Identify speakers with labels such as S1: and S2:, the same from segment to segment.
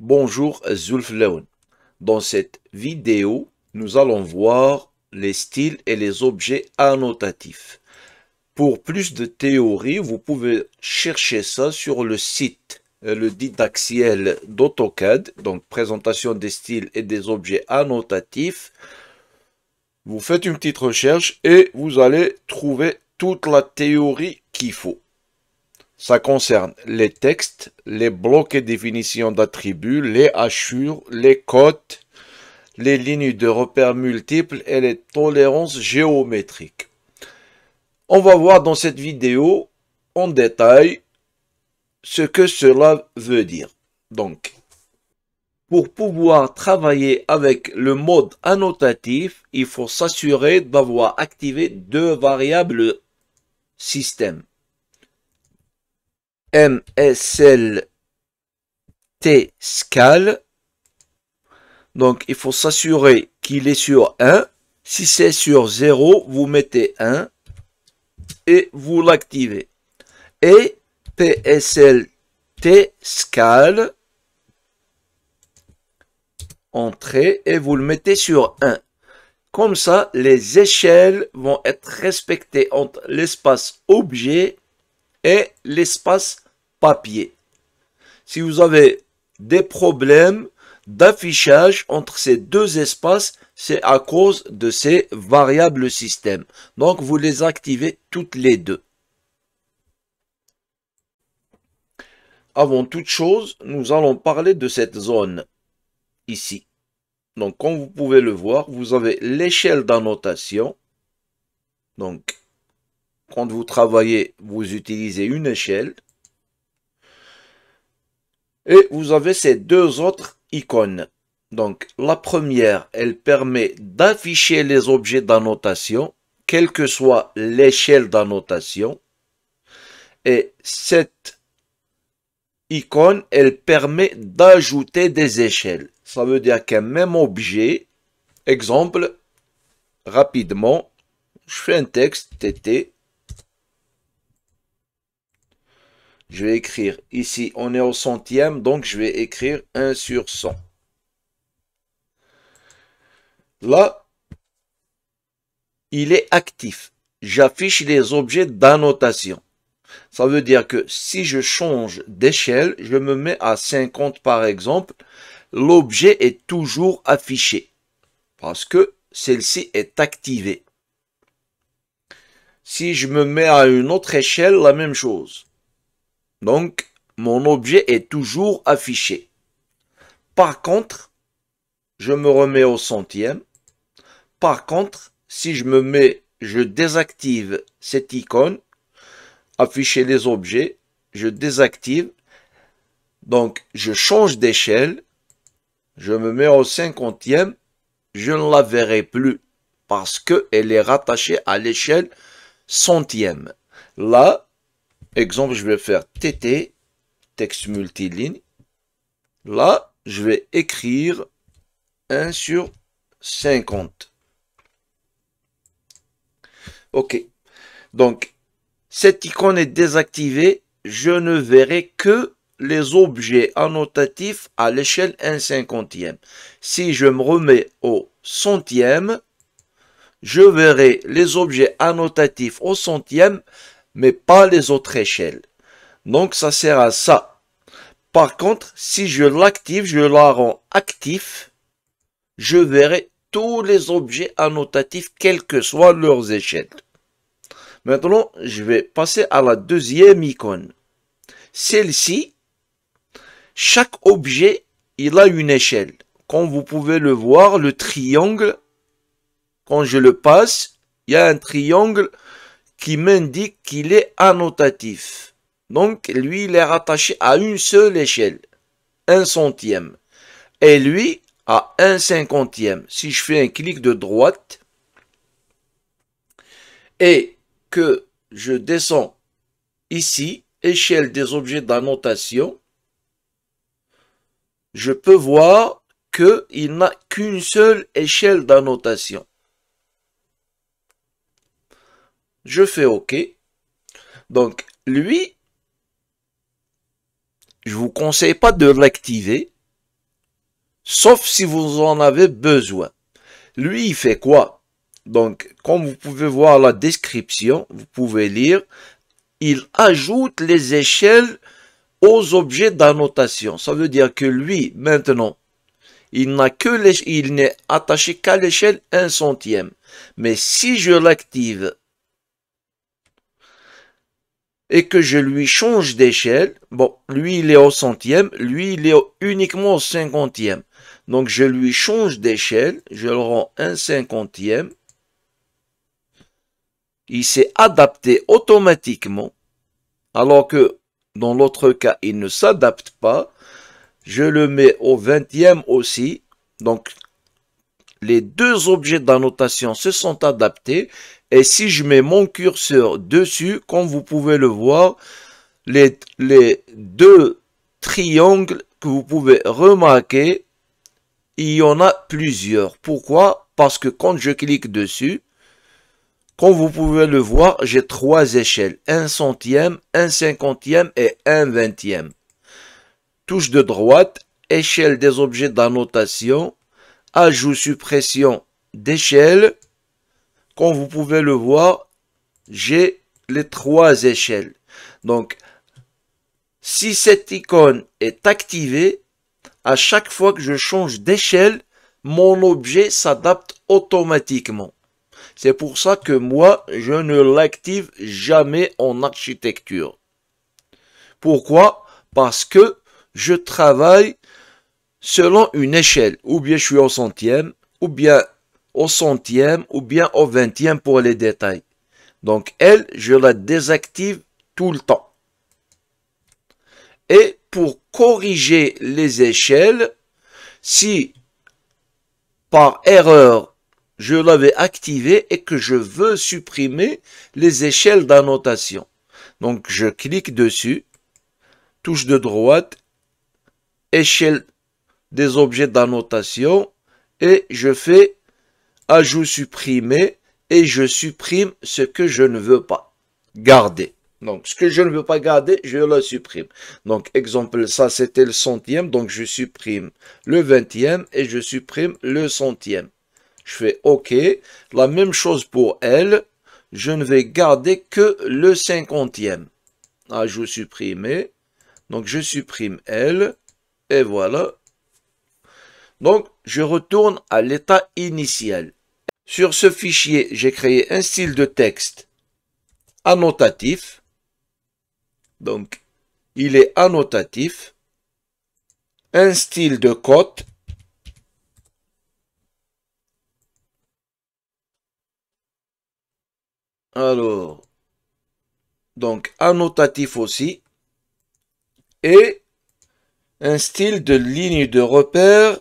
S1: Bonjour Zulf Leon. Dans cette vidéo, nous allons voir les styles et les objets annotatifs. Pour plus de théories, vous pouvez chercher ça sur le site euh, le didactiel d'AutoCAD, donc présentation des styles et des objets annotatifs. Vous faites une petite recherche et vous allez trouver toute la théorie qu'il faut. Ça concerne les textes, les blocs et définitions d'attributs, les hachures, les cotes, les lignes de repères multiples et les tolérances géométriques. On va voir dans cette vidéo en détail ce que cela veut dire. Donc, pour pouvoir travailler avec le mode annotatif, il faut s'assurer d'avoir activé deux variables système. MSL scale. Donc il faut s'assurer qu'il est sur 1. Si c'est sur 0, vous mettez 1 et vous l'activez. Et PSL scale. Entrée et vous le mettez sur 1. Comme ça, les échelles vont être respectées entre l'espace objet et l'espace papier. Si vous avez des problèmes d'affichage entre ces deux espaces, c'est à cause de ces variables système. Donc, vous les activez toutes les deux. Avant toute chose, nous allons parler de cette zone ici. Donc, comme vous pouvez le voir, vous avez l'échelle d'annotation. Donc, quand vous travaillez, vous utilisez une échelle. Et vous avez ces deux autres icônes. Donc la première, elle permet d'afficher les objets d'annotation, quelle que soit l'échelle d'annotation. Et cette icône, elle permet d'ajouter des échelles. Ça veut dire qu'un même objet, exemple, rapidement, je fais un texte TT, Je vais écrire ici, on est au centième, donc je vais écrire 1 sur 100. Là, il est actif. J'affiche les objets d'annotation. Ça veut dire que si je change d'échelle, je me mets à 50 par exemple, l'objet est toujours affiché parce que celle-ci est activée. Si je me mets à une autre échelle, la même chose. Donc, mon objet est toujours affiché. Par contre, je me remets au centième. Par contre, si je me mets, je désactive cette icône, afficher les objets, je désactive. Donc, je change d'échelle, je me mets au cinquantième, je ne la verrai plus parce qu'elle est rattachée à l'échelle centième. Là, Exemple, je vais faire TT, texte multiligne. Là, je vais écrire 1 sur 50. OK. Donc, cette icône est désactivée. Je ne verrai que les objets annotatifs à l'échelle 1 cinquantième. Si je me remets au centième, je verrai les objets annotatifs au centième mais pas les autres échelles. Donc ça sert à ça. Par contre, si je l'active, je la rends actif, je verrai tous les objets annotatifs, quelles que soient leurs échelles. Maintenant, je vais passer à la deuxième icône. Celle-ci, chaque objet, il a une échelle. Comme vous pouvez le voir, le triangle, quand je le passe, il y a un triangle qui m'indique qu'il est annotatif. Donc, lui, il est rattaché à une seule échelle, un centième. Et lui, à un cinquantième. Si je fais un clic de droite et que je descends ici, échelle des objets d'annotation, je peux voir qu'il n'a qu'une seule échelle d'annotation. je fais OK. Donc, lui, je vous conseille pas de l'activer, sauf si vous en avez besoin. Lui, il fait quoi Donc, comme vous pouvez voir la description, vous pouvez lire, il ajoute les échelles aux objets d'annotation. Ça veut dire que lui, maintenant, il n'a que il n'est attaché qu'à l'échelle 1 centième. Mais si je l'active et que je lui change d'échelle, bon, lui il est au centième, lui il est uniquement au cinquantième. Donc je lui change d'échelle, je le rends un cinquantième. Il s'est adapté automatiquement, alors que dans l'autre cas, il ne s'adapte pas. Je le mets au vingtième aussi. Donc les deux objets d'annotation se sont adaptés et si je mets mon curseur dessus, comme vous pouvez le voir, les, deux triangles que vous pouvez remarquer, il y en a plusieurs. Pourquoi Parce que quand je clique dessus, comme vous pouvez le voir, j'ai trois échelles. Un centième, un cinquantième et un vingtième. Touche de droite, échelle des objets d'annotation, ajout suppression d'échelle. Comme vous pouvez le voir, j'ai les trois échelles. Donc, si cette icône est activée, à chaque fois que je change d'échelle, mon objet s'adapte automatiquement. C'est pour ça que moi, je ne l'active jamais en architecture. Pourquoi Parce que je travaille selon une échelle, ou bien je suis au centième, ou bien au centième, ou bien au vingtième pour les détails. Donc elle, je la désactive tout le temps. Et pour corriger les échelles, si par erreur je l'avais activée et que je veux supprimer les échelles d'annotation. Donc je clique dessus, touche de droite, échelle des objets d'annotation et je fais ajout supprimer et je supprime ce que je ne veux pas garder. Donc, ce que je ne veux pas garder, je le supprime. Donc, exemple, ça, c'était le centième. Donc, je supprime le vingtième et je supprime le centième. Je fais OK. La même chose pour elle. Je ne vais garder que le cinquantième. Ajout supprimer. Donc, je supprime elle. Et voilà, donc, je retourne à l'état initial. Sur ce fichier, j'ai créé un style de texte annotatif. Donc, il est annotatif. Un style de cote. Alors, donc annotatif aussi. Et un style de ligne de repère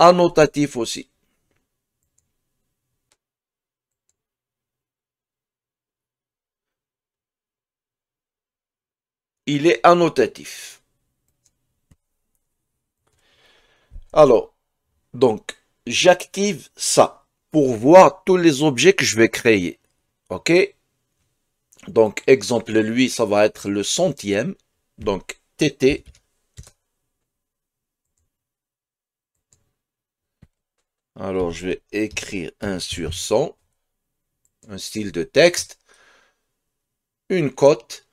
S1: annotatif aussi. Il est annotatif. Alors, donc, j'active ça pour voir tous les objets que je vais créer. OK Donc, exemple, lui, ça va être le centième. Donc, TT, Alors, je vais écrire 1 sur 100, un style de texte, une cote,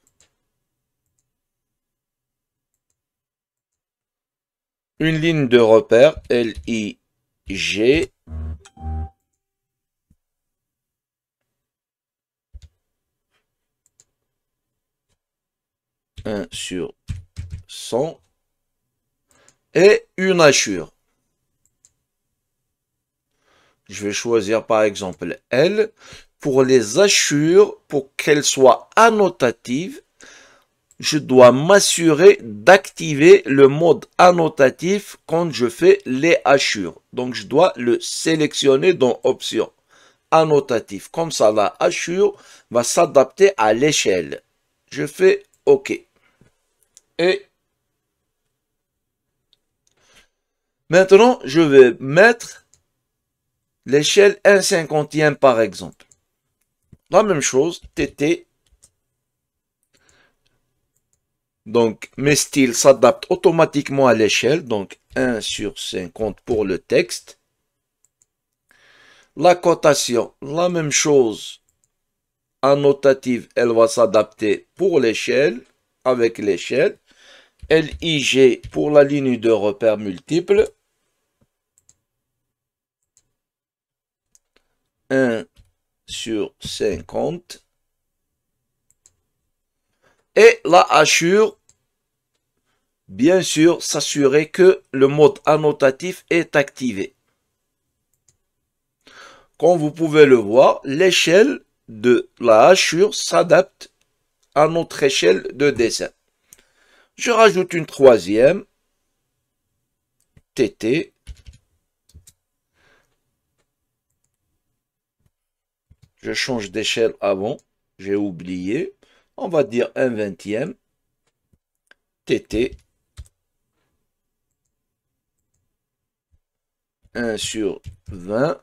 S1: une ligne de repère, L-I-G, sur 100 et une hachure. Je vais choisir par exemple L pour les hachures, pour qu'elles soient annotatives. Je dois m'assurer d'activer le mode annotatif quand je fais les hachures. Donc, je dois le sélectionner dans Options annotatif. Comme ça, la hachure va s'adapter à l'échelle. Je fais OK. Et maintenant, je vais mettre l'échelle 1 cinquantième, par exemple. La même chose, TT. Donc, mes styles s'adaptent automatiquement à l'échelle. Donc, 1 sur 50 pour le texte. La cotation, la même chose. Annotative, elle va s'adapter pour l'échelle, avec l'échelle. LIG pour la ligne de repère multiple. 1 sur 50. Et la hachure, bien sûr, s'assurer que le mode annotatif est activé. Comme vous pouvez le voir, l'échelle de la hachure s'adapte à notre échelle de dessin. Je rajoute une troisième, TT, Je change d'échelle avant. J'ai oublié. On va dire 1 vingtième. TT. 1 sur 20.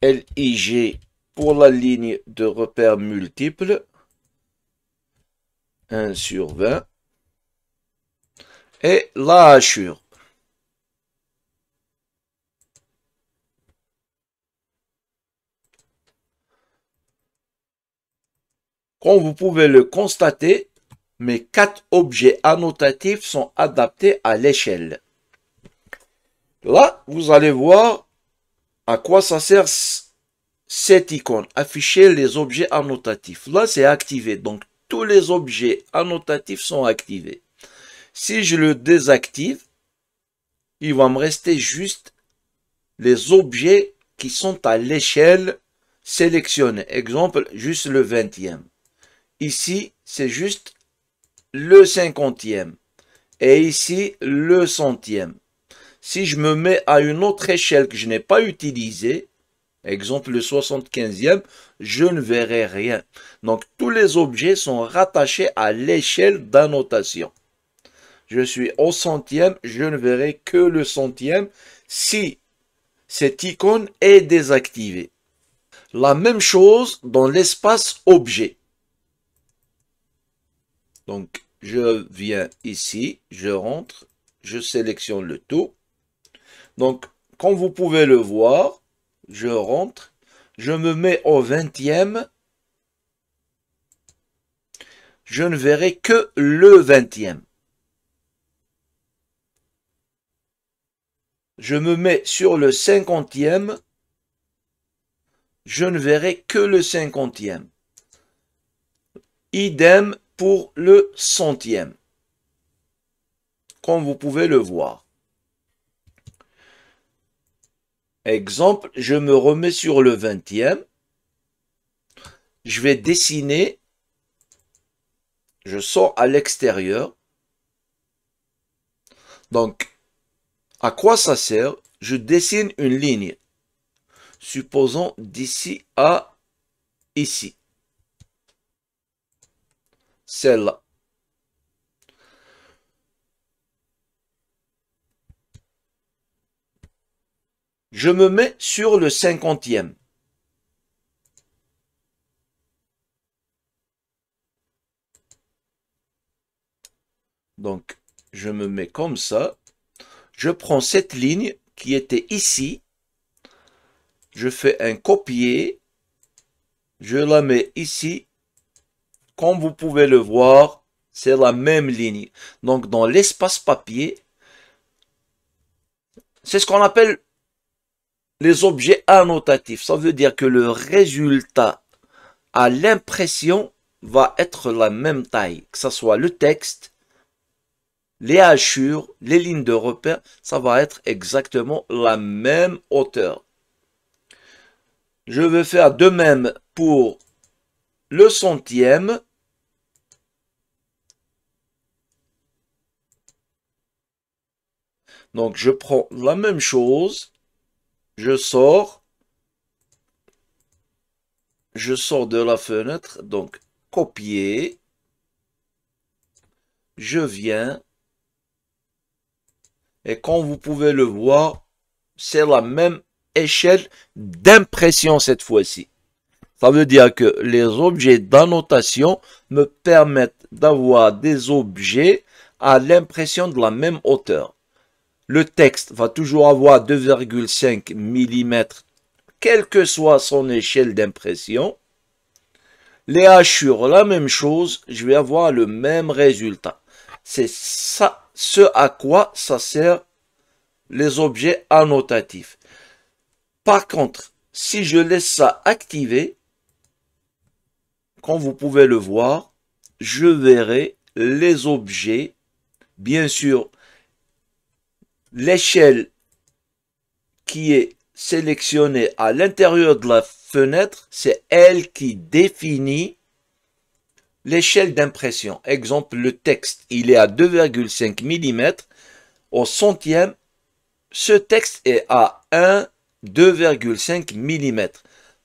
S1: LIG pour la ligne de repère multiple, 1 sur 20 et hachure. Comme vous pouvez le constater, mes quatre objets annotatifs sont adaptés à l'échelle. Là, vous allez voir à quoi ça sert cette icône, afficher les objets annotatifs. Là, c'est activé, donc tous les objets annotatifs sont activés. Si je le désactive, il va me rester juste les objets qui sont à l'échelle sélectionnée. Exemple, juste le 20e. Ici, c'est juste le 50e. Et ici, le centième. Si je me mets à une autre échelle que je n'ai pas utilisée, exemple le 75e, je ne verrai rien. Donc, tous les objets sont rattachés à l'échelle d'annotation je suis au centième, je ne verrai que le centième si cette icône est désactivée. La même chose dans l'espace objet. Donc, je viens ici, je rentre, je sélectionne le tout. Donc, comme vous pouvez le voir, je rentre, je me mets au 20e, je ne verrai que le vingtième. je me mets sur le cinquantième, je ne verrai que le cinquantième. Idem pour le centième, comme vous pouvez le voir. Exemple, je me remets sur le vingtième, je vais dessiner, je sors à l'extérieur, donc à quoi ça sert Je dessine une ligne. Supposons d'ici à ici. Celle-là. Je me mets sur le cinquantième. Donc, je me mets comme ça je prends cette ligne qui était ici, je fais un copier, je la mets ici. Comme vous pouvez le voir, c'est la même ligne. Donc dans l'espace papier, c'est ce qu'on appelle les objets annotatifs. Ça veut dire que le résultat à l'impression va être la même taille, que ce soit le texte, les hachures, les lignes de repère, ça va être exactement la même hauteur. Je vais faire de même pour le centième. Donc je prends la même chose, je sors, je sors de la fenêtre, donc copier, je viens, et comme vous pouvez le voir, c'est la même échelle d'impression cette fois-ci. Ça veut dire que les objets d'annotation me permettent d'avoir des objets à l'impression de la même hauteur. Le texte va toujours avoir 2,5 mm, quelle que soit son échelle d'impression. Les hachures, la même chose, je vais avoir le même résultat. C'est ça ce à quoi ça sert les objets annotatifs. Par contre, si je laisse ça activé, comme vous pouvez le voir, je verrai les objets, bien sûr, l'échelle qui est sélectionnée à l'intérieur de la fenêtre, c'est elle qui définit L'échelle d'impression, exemple le texte, il est à 2,5 mm au centième. Ce texte est à 1, 2,5 mm.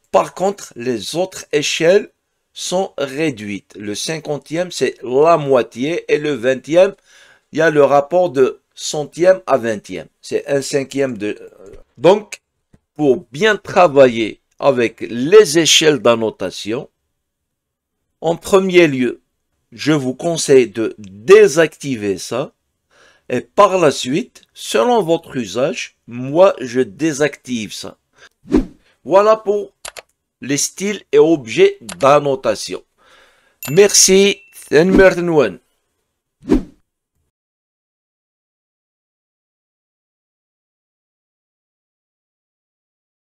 S1: Par contre, les autres échelles sont réduites. Le cinquantième, c'est la moitié et le vingtième, il y a le rapport de centième à vingtième. C'est un cinquième de... Euh, donc, pour bien travailler avec les échelles d'annotation, en premier lieu, je vous conseille de désactiver ça. Et par la suite, selon votre usage, moi, je désactive ça. Voilà pour les styles et objets d'annotation. Merci.